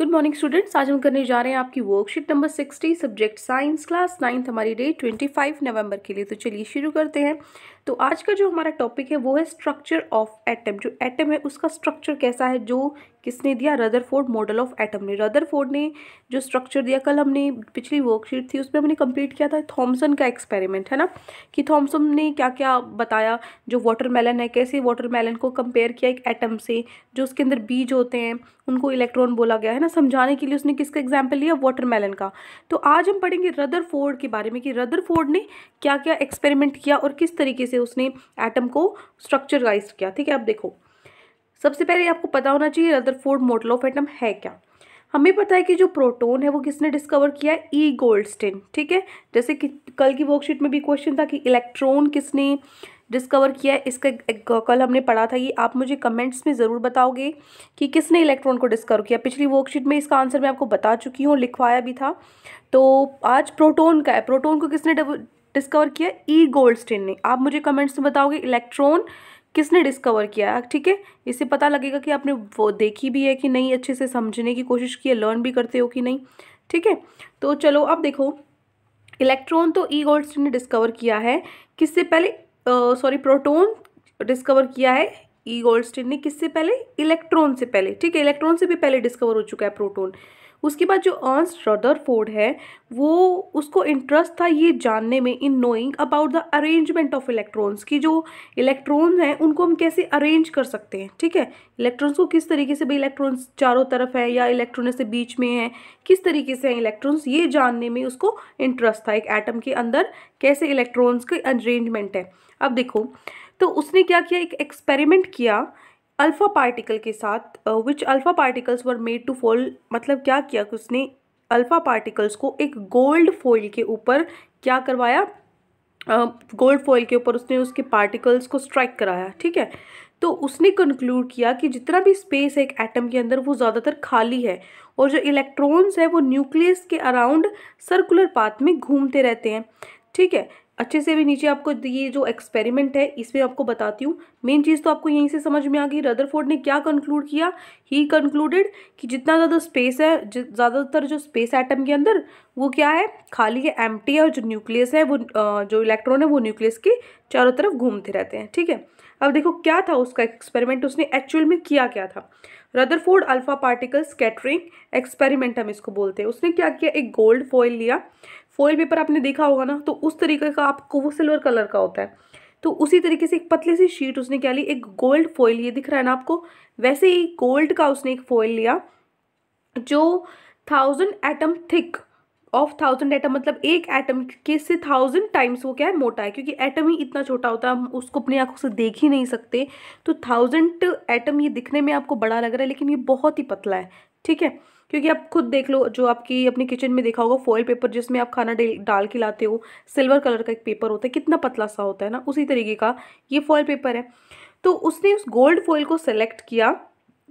Good morning students आज हम करने जा रहे हैं आपकी worksheet number sixty subject science class ninth हमारी डे ट्वेंटी फाइव नवंबर के लिए तो चलिए शुरू करते हैं तो आज का जो हमारा टॉपिक है वो है स्ट्रक्चर ऑफ एटम जो एटम है उसका स्ट्रक्चर कैसा है जो किसने दिया रदरफोर्ड मॉडल ऑफ एटम ने रदरफोर्ड ने जो स्ट्रक्चर दिया कल हमने पिछली वर्कशीट थी उसमें हमने कंप्लीट किया था थॉमसन का एक्सपेरिमेंट है ना कि थॉमसन ने क्या क्या बताया जो वाटरमेलन है कैसे वाटरमेलन को कंपेयर किया एक एटम से जो उसके अंदर बीज होते हैं उनको इलेक्ट्रॉन बोला गया है ना समझाने के लिए उसने किसका एग्जाम्पल लिया वाटरमेलन का तो आज हम पढ़ेंगे रदर फोर्ड के बारे में कि रदर फोर्ड ने क्या क्या एक्सपेरिमेंट किया और किस तरीके से उसने एटम को स्ट्रक्चरगाइज किया ठीक है अब देखो सबसे पहले आपको पता होना चाहिए Rutherford model of atom है क्या हमें पता है कि जो प्रोटोन है वो किसने डिस्कवर किया है ई e गोल्डस्टेन ठीक है जैसे कि कल की वर्कशीट में भी क्वेश्चन था कि इलेक्ट्रॉन किसने डिस्कवर किया है इसका कल हमने पढ़ा था ये आप मुझे कमेंट्स में ज़रूर बताओगे कि किसने इलेक्ट्रॉन को डिस्कवर किया पिछली वर्कशीट में इसका आंसर मैं आपको बता चुकी हूँ लिखवाया भी था तो आज प्रोटोन का है प्रोटोन को किसने डिस्कवर किया ई e. गोल्ड ने आप मुझे कमेंट्स में बताओगे इलेक्ट्रॉन किसने डिस्कवर किया है ठीक है इससे पता लगेगा कि आपने वो देखी भी है कि नहीं अच्छे से समझने की कोशिश की है लर्न भी करते हो कि नहीं ठीक है तो चलो अब देखो इलेक्ट्रॉन तो ई e. गोल्ड ने डिस्कवर किया है किससे पहले सॉरी प्रोटोन डिस्कवर किया है ई e गोल्डस्टीन ने किससे पहले इलेक्ट्रॉन से पहले ठीक है इलेक्ट्रॉन से भी पहले डिस्कवर हो चुका है प्रोटोन उसके बाद जो अर्नस रदरफोर्ड है वो उसको इंटरेस्ट था ये जानने में in knowing about the arrangement of electrons की जो इलेक्ट्रॉन हैं उनको हम कैसे अरेंज कर सकते हैं ठीक है इलेक्ट्रॉन्स को किस तरीके से भाई इलेक्ट्रॉन्स चारों तरफ है या इलेक्ट्रॉन से बीच में है किस तरीके से हैं इलेक्ट्रॉन्स ये जानने में उसको इंटरेस्ट था एक एटम के अंदर कैसे इलेक्ट्रॉन्स की अरेंजमेंट है अब देखो तो उसने क्या किया एक एक्सपेरिमेंट किया अल्फ़ा पार्टिकल के साथ which alpha particles were made to fall मतलब क्या किया कि उसने अल्फ़ा पार्टिकल्स को एक गोल्ड फॉइल के ऊपर क्या करवाया गोल्ड फॉइल के ऊपर उसने उसके पार्टिकल्स को स्ट्राइक कराया ठीक है तो उसने कंक्लूड किया कि जितना भी स्पेस है एक एटम के अंदर वो ज़्यादातर खाली है और जो इलेक्ट्रॉन्स है वो न्यूक्लियस के अराउंड सर्कुलर पाथ में घूमते रहते हैं ठीक है अच्छे से भी नीचे आपको ये जो एक्सपेरिमेंट है इसमें आपको बताती हूँ मेन चीज़ तो आपको यहीं से समझ में आ गई रदरफोर्ड ने क्या कंक्लूड किया ही कंक्लूडेड कि जितना ज़्यादा स्पेस है ज़्यादातर जो स्पेस एटम के अंदर वो क्या है खाली है एम है और जो न्यूक्लियस है वो जो इलेक्ट्रॉन है वो न्यूक्लियस के चारों तरफ घूमते रहते हैं ठीक है अब देखो क्या था उसका एक्सपेरिमेंट उसने एक्चुअल में किया क्या था Rutherford alpha particle scattering experiment हम इसको बोलते हैं उसने क्या किया एक गोल्ड फॉइल लिया फॉइल पेपर आपने देखा होगा ना तो उस तरीके का आपको वो सिल्वर कलर का होता है तो उसी तरीके से एक पतली सी शीट उसने क्या ली एक गोल्ड फॉइल ये दिख रहा है ना आपको वैसे ही गोल्ड का उसने एक फॉइल लिया जो thousand atom thick of thousand atom मतलब एक एटम के से थाउजेंड टाइम्स वो क्या है मोटा है क्योंकि एटम ही इतना छोटा होता है हम उसको अपनी आंखों से देख ही नहीं सकते तो थाउजेंड एटम ये दिखने में आपको बड़ा लग रहा है लेकिन ये बहुत ही पतला है ठीक है क्योंकि आप खुद देख लो जो आपकी अपने किचन में देखा होगा फॉइल पेपर जिसमें आप खाना डाल के लाते हो सिल्वर कलर का एक पेपर होता है कितना पतला सा होता है ना उसी तरीके का ये फॉइल पेपर है तो उसने उस गोल्ड फॉयल को सेलेक्ट किया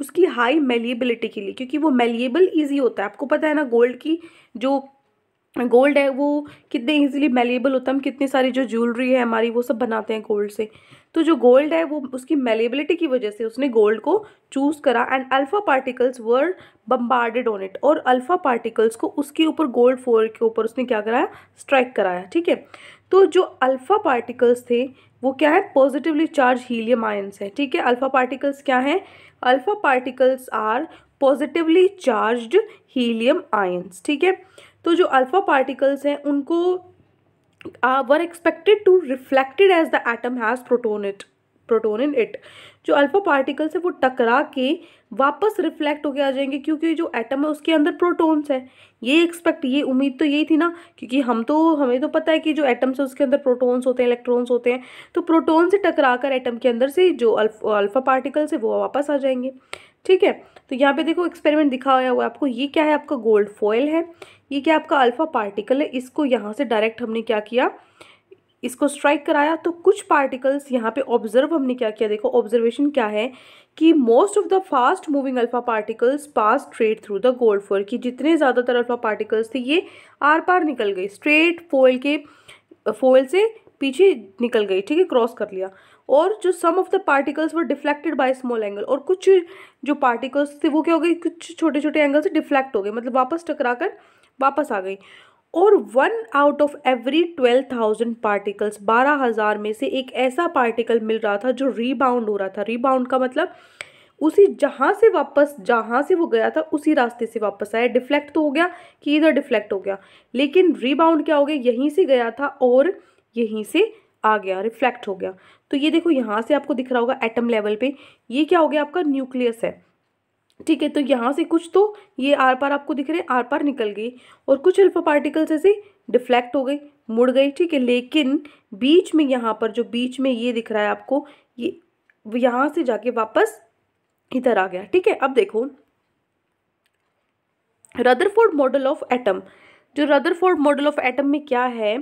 उसकी हाई मेलिएबिलिटी के लिए क्योंकि वो मेलिएबल ईजी होता है आपको पता है ना गोल्ड की जो गोल्ड है वो कितने इजीली मेलेबल होता है हम कितनी सारी जो ज्वेलरी है हमारी वो सब बनाते हैं गोल्ड से तो जो गोल्ड है वो उसकी मेलेबिलिटी की वजह से उसने गोल्ड को चूज़ करा and alpha particles were bombarded on it और अल्फ़ा पार्टिकल्स को उसके ऊपर गोल्ड फोर के ऊपर उसने क्या कराया स्ट्राइक कराया ठीक है तो जो अल्फ़ा पार्टिकल्स थे वो क्या है पॉजिटिवली चार्ज हीलियम आयन्स है ठीक है अल्फ़ा पार्टिकल्स क्या हैं alpha particles are positively charge helium ions ठीक है तो जो अल्फ़ा पार्टिकल्स हैं उनको were expected to reflected as the atom has proton it proton in it जो अल्फ़ा पार्टिकल्स है वो टकरा के वापस रिफ्लेक्ट होके आ जाएंगे क्योंकि जो एटम है उसके अंदर प्रोटोन्स है ये एक्सपेक्ट ये उम्मीद तो यही थी ना क्योंकि हम तो हमें तो पता है कि जो एटम्स है उसके अंदर प्रोटोन्स होते हैं इलेक्ट्रॉन्स होते हैं तो प्रोटोन से टकरा कर एटम के अंदर से जो अल्फ़ा पार्टिकल्स है वो वापस आ जाएंगे ठीक है तो यहाँ पे देखो एक्सपेरिमेंट दिखा हुआ है आपको ये क्या है आपका गोल्ड फॉयल है ये क्या आपका अल्फ़ा पार्टिकल है इसको यहाँ से डायरेक्ट हमने क्या किया इसको स्ट्राइक कराया तो कुछ पार्टिकल्स यहाँ पे ऑब्जर्व हमने क्या किया देखो ऑब्जर्वेशन क्या है कि most of the fast moving alpha particles pass straight through the gold foil कि जितने ज़्यादातर अल्फा पार्टिकल्स थे ये आर पार निकल गए स्ट्रेट फोइल के फोइल से पीछे निकल गई ठीक है क्रॉस कर लिया और जो some of the particles were deflected by small angle और कुछ जो पार्टिकल्स थे वो क्या हो गए कुछ छोटे छोटे एंगल से डिफ्लेक्ट हो गए मतलब वापस टकरा कर वापस आ गई और one out of every twelve thousand particles बारह हज़ार में से एक ऐसा पार्टिकल मिल रहा था जो रीबाउंड हो रहा था रीबाउंड का मतलब उसी जहाँ से वापस जहाँ से वो गया था उसी रास्ते से वापस आया डिफ्लेक्ट तो हो गया कि इधर डिफ्लेक्ट हो गया लेकिन रीबाउंड क्या हो गया यहीं से गया था और यहीं से आ गया रिफ्लेक्ट हो गया तो ये देखो यहाँ से आपको दिख रहा होगा एटम लेवल पे ये क्या हो गया आपका न्यूक्लियस है ठीक है तो यहाँ से कुछ तो ये आर पार आपको दिख रहे हैं आर पार निकल गई और कुछ अल्फा पार्टिकल्स ऐसे डिफ्लेक्ट हो गई मुड़ गई ठीक है लेकिन बीच में यहाँ पर जो बीच में ये दिख रहा है आपको ये यहाँ से जाके वापस इधर आ गया ठीक है अब देखो रदरफोर्ड मॉडल ऑफ एटम जो रदरफोर्ड मॉडल ऑफ एटम में क्या है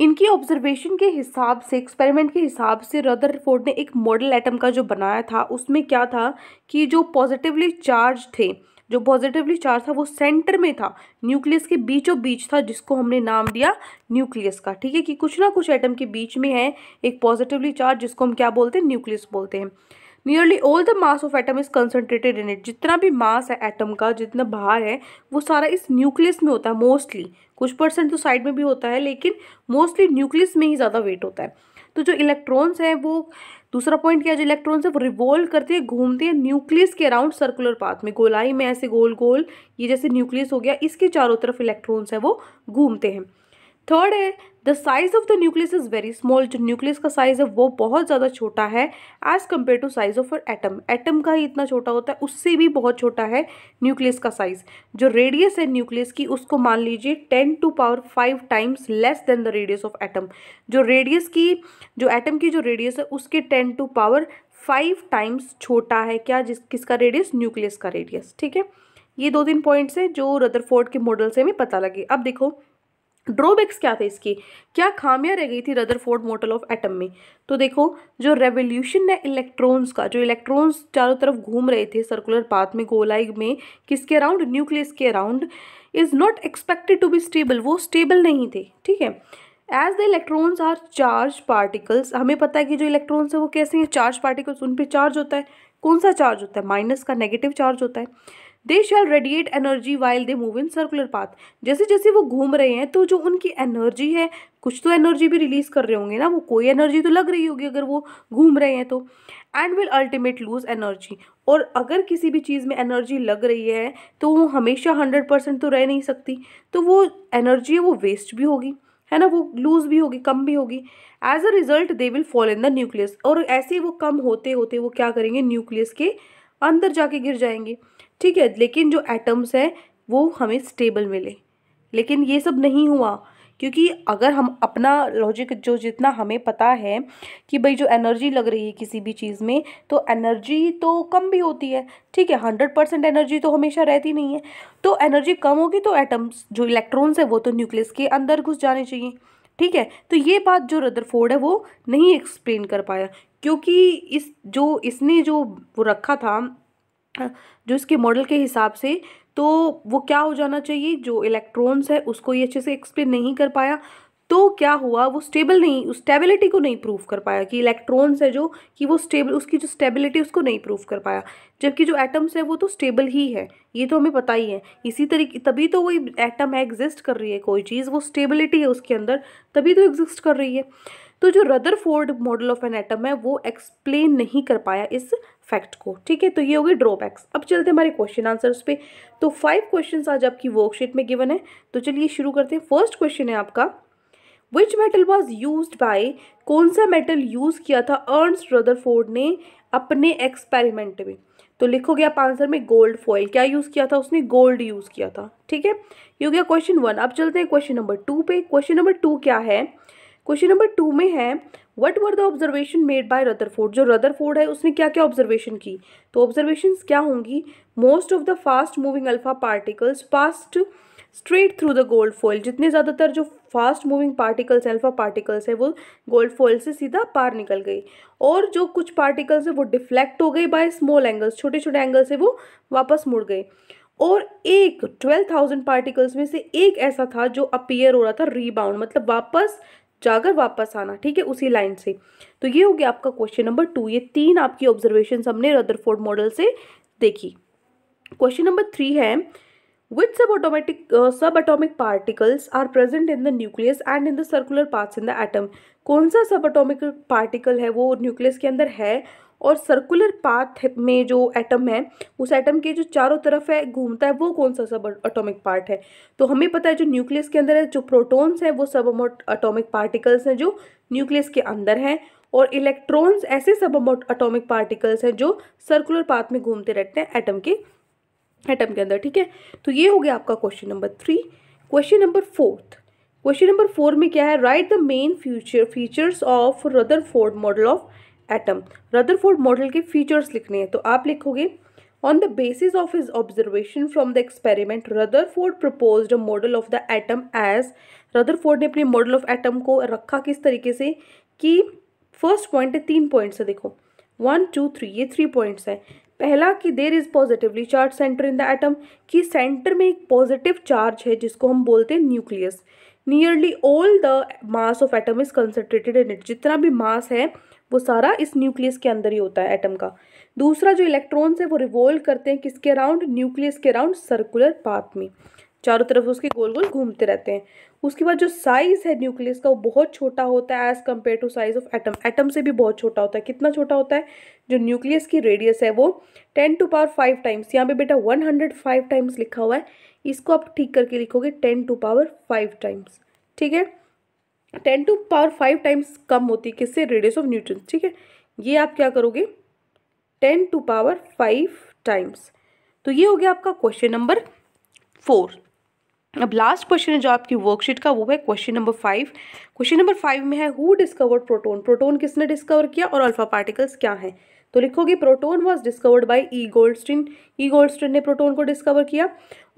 इनकी ऑब्जर्वेशन के हिसाब से एक्सपेरिमेंट के हिसाब से रदरफोर्ड ने एक मॉडल एटम का जो बनाया था उसमें क्या था कि जो पॉजिटिवली चार्ज थे जो पॉजिटिवली चार्ज था वो सेंटर में था न्यूक्लियस के बीचों बीच था जिसको हमने नाम दिया न्यूक्लियस का ठीक है कि कुछ ना कुछ एटम के बीच में है एक पॉजिटिवली चार्ज जिसको हम क्या बोलते हैं न्यूक्लियस बोलते हैं nearly all the mass of atom is concentrated in it जितना भी मास है एटम का जितना बाहर है वो सारा इस न्यूक्लियस में होता है मोस्टली कुछ परसेंट तो साइड में भी होता है लेकिन मोस्टली न्यूक्लियस में ही ज़्यादा वेट होता है तो जो इलेक्ट्रॉन्स हैं वो दूसरा पॉइंट क्या है जो इलेक्ट्रॉन्स है वो रिवॉल्व करते हैं घूमते हैं न्यूक्लियस के अराउंड सर्कुलर पाथ में गोलाई में ऐसे गोल गोल ये जैसे न्यूक्लियस हो गया इसके चारों तरफ इलेक्ट्रॉन्स हैं वो घूमते हैं थर्ड है the size of the nucleus is very small जो न्यूक्लियस का साइज़ है वो बहुत ज़्यादा छोटा है as compare to size of atom atom का ही इतना छोटा होता है उससे भी बहुत छोटा है न्यूक्लियस का साइज़ जो रेडियस है न्यूक्लियस की उसको मान लीजिए ten to power five times less than the radius of atom जो रेडियस की जो एटम की जो रेडियस है उसके ten to power five times छोटा है क्या जिस किसका रेडियस न्यूक्लियस का रेडियस ठीक है ये दो तीन पॉइंट्स हैं जो रदरफोर्ड के मॉडल से हमें पता लगे अब देखो ड्रॉबैक्स क्या थे इसकी क्या खामियां रह गई थी रदरफोर्ड मॉडल ऑफ एटम में तो देखो जो रेवोल्यूशन है इलेक्ट्रॉन्स का जो इलेक्ट्रॉन्स चारों तरफ घूम रहे थे सर्कुलर पाथ में गोलाई में किसके अराउंड न्यूक्लियस के around is not expected to be stable वो स्टेबल नहीं थे ठीक है as the electrons are charge particles हमें पता है कि जो इलेक्ट्रॉन्स हैं वो कैसे हैं चार्ज पार्टिकल्स उन पर चार्ज होता है कौन सा चार्ज होता है माइनस का नेगेटिव चार्ज होता है they shall radiate energy while they move in circular path जैसे जैसे वो घूम रहे हैं तो जो उनकी एनर्जी है कुछ तो एनर्जी भी रिलीज कर रहे होंगे ना वो कोई एनर्जी तो लग रही होगी अगर वो घूम रहे हैं तो and will ultimate lose energy और अगर किसी भी चीज़ में एनर्जी लग रही है तो वो हमेशा हंड्रेड परसेंट तो रह नहीं सकती तो वो एनर्जी है वो वेस्ट भी होगी है ना वो लूज़ भी होगी कम भी होगी as a result they will fall in the nucleus और ऐसे वो कम होते होते वो क्या करेंगे न्यूक्लियस के अंदर जाके गिर जाएंगे ठीक है लेकिन जो एटम्स हैं वो हमें स्टेबल मिले लेकिन ये सब नहीं हुआ क्योंकि अगर हम अपना लॉजिक जो जितना हमें पता है कि भाई जो एनर्जी लग रही है किसी भी चीज़ में तो एनर्जी तो कम भी होती है ठीक है हंड्रेड परसेंट एनर्जी तो हमेशा रहती नहीं है तो एनर्जी कम होगी तो एटम्स जो इलेक्ट्रॉन्स है वो तो न्यूक्लियस के अंदर घुस जाने चाहिए ठीक है तो ये बात जो रदरफोर्ड है वो नहीं एक्सप्लेन कर पाया क्योंकि इस जो इसने जो वो रखा था जो इसके मॉडल के हिसाब से तो वो क्या हो जाना चाहिए जो इलेक्ट्रॉन्स है उसको ये अच्छे से एक्सप्लेन नहीं कर पाया तो क्या हुआ वो स्टेबल नहीं उस स्टेबिलिटी को नहीं प्रूव कर पाया कि इलेक्ट्रॉन्स है जो कि वो स्टेबल उसकी जो स्टेबिलिटी उसको नहीं प्रूव कर पाया जबकि जो एटम्स है वो तो स्टेबल ही है ये तो हमें पता ही है इसी तरीके तभी तो वही एटम है एग्जिस्ट कर रही है कोई चीज़ वो स्टेबिलिटी है उसके अंदर तभी तो एग्जिस्ट कर रही है तो जो Rutherford model of an atom है वो एक्सप्लेन नहीं कर पाया इस फैक्ट को ठीक है तो ये हो होगी ड्रॉबैक्स अब चलते हैं हमारे क्वेश्चन आंसर्स पे तो फाइव क्वेश्चंस आज आपकी वर्कशीट में गिवन है तो चलिए शुरू करते हैं फर्स्ट क्वेश्चन है आपका which metal was use by कौन सा मेटल यूज़ किया था अर्नस ब्रदर ने अपने एक्सपेरिमेंट में तो लिखोगे आप आंसर में गोल्ड फॉइल क्या यूज़ किया था उसने गोल्ड यूज़ किया था ठीक है ये हो गया क्वेश्चन वन अब चलते हैं क्वेश्चन नंबर टू पे क्वेश्चन नंबर टू क्या है क्वेश्चन नंबर टू में है what were the observation made by Rutherford जो रदरफोर्ड है उसने क्या क्या ऑब्जर्वेशन की तो ऑब्जर्वेशन क्या होंगी most of the fast moving alpha particles fast straight through the gold foil जितने ज़्यादातर जो fast moving particles alpha particles है वो गोल्ड फॉयल से सीधा पार निकल गई और जो कुछ पार्टिकल्स है वो डिफ्लेक्ट हो गए बाय स्मॉल एंगल्स छोटे छोटे एंगल से वो वापस मुड़ गए और एक ट्वेल्व थाउजेंड पार्टिकल्स में से एक ऐसा था जो अपीयर हो रहा था रीबाउंड मतलब वापस जाकर वापस आना ठीक है उसी लाइन से तो ये हो गया आपका क्वेश्चन नंबर टू ये तीन आपकी ऑब्जर्वेशन हमने रदरफोर्ड मॉडल से देखी क्वेश्चन नंबर थ्री है with sub automatic subatomic particles are present in the nucleus and in the circular part in the atom कौन सा सब अटोमिक पार्टिकल है वो न्यूक्लियस के अंदर है और सर्कुलर पाथ में जो एटम है उस एटम के जो चारों तरफ है घूमता है वो कौन सा सब अटोमिक पार्ट है तो हमें पता है जो न्यूक्लियस के अंदर है जो प्रोटोन्स हैं वो सब अटोमिक पार्टिकल्स हैं जो न्यूक्लियस के अंदर हैं और इलेक्ट्रॉन्स ऐसे सब अटोमिक पार्टिकल्स हैं जो सर्कुलर पाथ में घूमते रहते हैं एटम के एटम के अंदर ठीक है तो ये हो गया आपका question number three question number fourth question number four में क्या है write the main future features of Rutherford model of atom Rutherford model के फीचर्स लिखने हैं तो आप लिखोगे on the basis of his observation from the experiment Rutherford propose a model of the atom as Rutherford ने अपने model of atom को रखा किस तरीके से कि फर्स्ट पॉइंट है तीन पॉइंट्स है देखो वन टू थ्री ये थ्री पॉइंट्स हैं पहला कि there is positively charge centre in the atom कि सेंटर में एक पॉजिटिव चार्ज है जिसको हम बोलते हैं nucleus nearly all the mass of atom is concentrated in it जितना भी मास है वो सारा इस न्यूक्लियस के अंदर ही होता है एटम का दूसरा जो इलेक्ट्रॉन्स है वो रिवॉल्व करते हैं किसके अराउंड न्यूक्लियस के अराउंड सर्कुलर पाथ में चारों तरफ उसके गोल गोल घूमते रहते हैं उसके बाद जो साइज़ है न्यूक्लियस का वो बहुत छोटा होता है as compare to size of atom atom से भी बहुत छोटा होता है कितना छोटा होता है जो न्यूक्लियस की रेडियस है वो ten to power five times यहाँ पे बेटा वन हंड्रेड फाइव टाइम्स लिखा हुआ है इसको आप ठीक करके लिखोगे ten to power five times ठीक है ten to power five times कम होती है किससे रेडियस ऑफ न्यूट्रन ठीक है ये आप क्या करोगे ten to power five times तो ये हो गया आपका क्वेश्चन नंबर फोर अब लास्ट क्वेश्चन है जो आपकी वर्कशीट का वो है question number five question number five में है हु डिस्कवर्ड प्रोटोन प्रोटोन किसने डिस्कवर किया और अल्फा पार्टिकल्स क्या हैं तो लिखोगे proton was discovered by E Streen E Streen ने प्रोटोन को डिस्कवर किया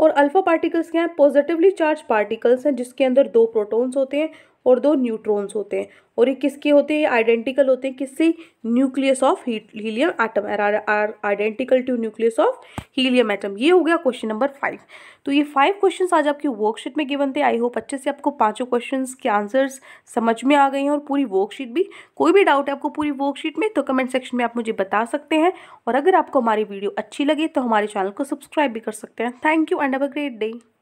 और अल्फा पार्टिकल्स क्या हैं पॉजिटिवली चार्ज पार्टिकल्स हैं जिसके अंदर दो प्रोटोन्स होते हैं और दो न्यूट्रॉन्स होते हैं और ये किसके होते हैं आइडेंटिकल होते हैं किससे nucleus of helium atom are are identical to nucleus of helium atom ये हो गया क्वेश्चन नंबर फाइव तो ये फाइव क्वेश्चंस आज आपकी वर्कशीट में गिवन थे आई होप अच्छे से आपको पांचों क्वेश्चंस के आंसर्स समझ में आ गए हैं और पूरी वर्कशीट भी कोई भी डाउट है आपको पूरी वर्कशीट में तो कमेंट सेक्शन में आप मुझे बता सकते हैं और अगर आपको हमारी वीडियो अच्छी लगे तो हमारे चैनल को सब्सक्राइब भी कर सकते हैं thank you and have a great day